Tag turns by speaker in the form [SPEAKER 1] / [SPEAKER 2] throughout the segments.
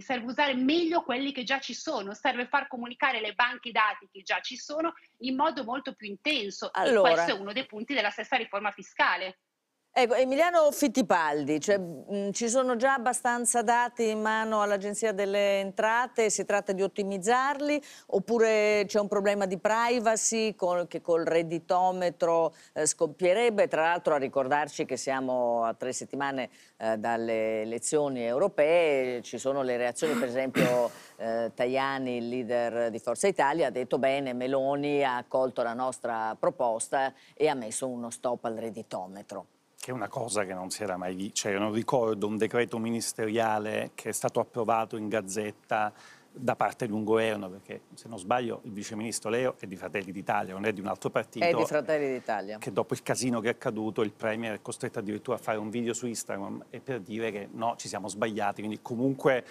[SPEAKER 1] serve usare meglio quelli che già ci sono, serve far comunicare le banche dati che già ci sono in modo molto più intenso. Allora, questo è uno dei punti della stessa riforma fiscale.
[SPEAKER 2] Ecco, Emiliano Fittipaldi, cioè, mh, ci sono già abbastanza dati in mano all'Agenzia delle Entrate, si tratta di ottimizzarli oppure c'è un problema di privacy col, che col redditometro eh, scoppierebbe? Tra l'altro a ricordarci che siamo a tre settimane eh, dalle elezioni europee, ci sono le reazioni per esempio eh, Tajani, il leader di Forza Italia, ha detto bene, Meloni ha accolto la nostra proposta e ha messo uno stop al redditometro
[SPEAKER 1] che è una cosa che non si era mai vista, cioè io non ricordo un decreto ministeriale che è stato approvato in gazzetta da parte di un governo, perché se non sbaglio il viceministro Leo è di Fratelli d'Italia, non è di un altro partito. È di
[SPEAKER 2] Fratelli d'Italia. Che
[SPEAKER 1] dopo il casino che è accaduto il Premier è costretto addirittura a fare un video su Instagram e per dire che no, ci siamo sbagliati, quindi comunque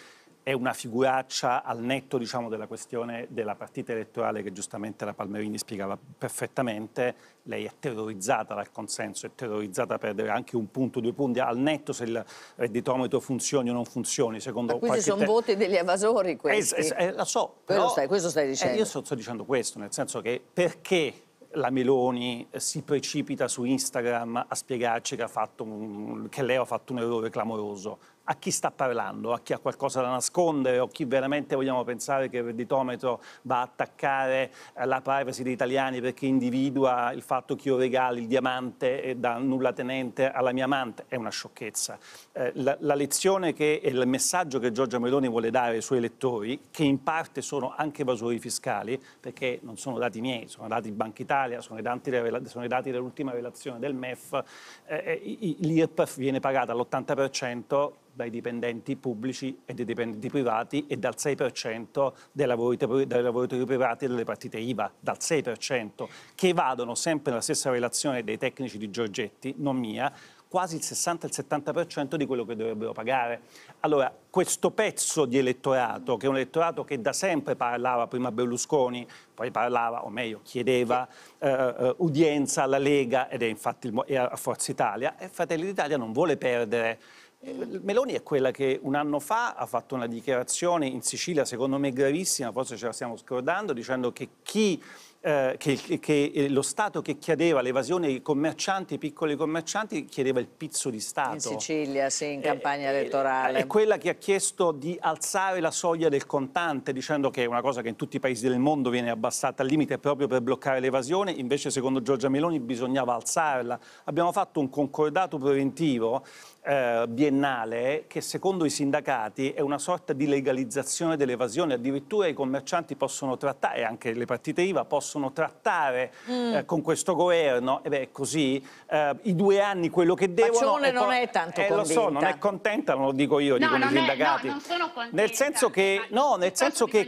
[SPEAKER 1] è una figuraccia al netto diciamo, della questione della partita elettorale che giustamente la Palmerini spiegava perfettamente, lei è terrorizzata dal consenso, è terrorizzata a perdere anche un punto, due punti, al netto se il redditometro funzioni o non funzioni. Secondo Ma questi sono te...
[SPEAKER 2] voti degli evasori questi. Es, es, eh, la
[SPEAKER 1] so. Però, stai, questo stai dicendo. Eh, io sto, sto dicendo questo, nel senso che perché la Meloni eh, si precipita su Instagram a spiegarci che, un, che lei ha fatto un errore clamoroso a chi sta parlando, a chi ha qualcosa da nascondere o chi veramente vogliamo pensare che il redditometro va a attaccare eh, la privacy degli italiani perché individua il fatto che io regali il diamante da nulla tenente alla mia amante, è una sciocchezza. Eh, la, la, lezione che e il messaggio che Giorgia Meloni vuole dare ai suoi elettori, che in parte sono anche evasori fiscali, perché non sono dati miei, sono dati di Banca Italia, sono i dati, sono i dati dell'ultima relazione del MEF, eh, eh l'IRPEF viene pagata all'80% dai dipendenti pubblici e dai dipendenti privati e dal 6% dai lavoratori, dai lavoratori privati e delle partite IVA, dal 6%, che vadono sempre nella stessa relazione dei tecnici di Giorgetti, non mia, quasi il 60 70% di quello che dovrebbero pagare. Allora, questo pezzo di elettorato, che è un elettorato che da sempre parlava prima Berlusconi, poi parlava, o meglio, chiedeva eh, eh udienza alla Lega ed è infatti il, è a Forza Italia, e Fratelli d'Italia non vuole perdere eh, Meloni è quella che un anno fa ha fatto una dichiarazione in Sicilia, secondo me gravissima, forse ce la stiamo scordando, dicendo che chi eh, che, che, eh, lo Stato che chiedeva l'evasione ai commercianti, ai piccoli commercianti, chiedeva il pizzo di Stato. In
[SPEAKER 2] Sicilia, sì, in eh, campagna eh, elettorale. È
[SPEAKER 1] quella che ha chiesto di alzare la soglia del contante, dicendo che è una cosa che in tutti i paesi del mondo viene abbassata al limite proprio per bloccare l'evasione, invece secondo Giorgia Meloni bisognava alzarla. Abbiamo fatto un concordato preventivo eh, biennale che secondo i sindacati è una sorta di legalizzazione dell'evasione, addirittura i commercianti possono trattare, anche le partite IVA possono possono trattare mm. eh, con questo governo, e beh, così eh, i due anni quello che devono... Pacione non è tanto eh, Lo so, non è contenta, non lo dico io, no, dicono i sindacati. no, non sono contenta. Nel senso che... No, nel senso che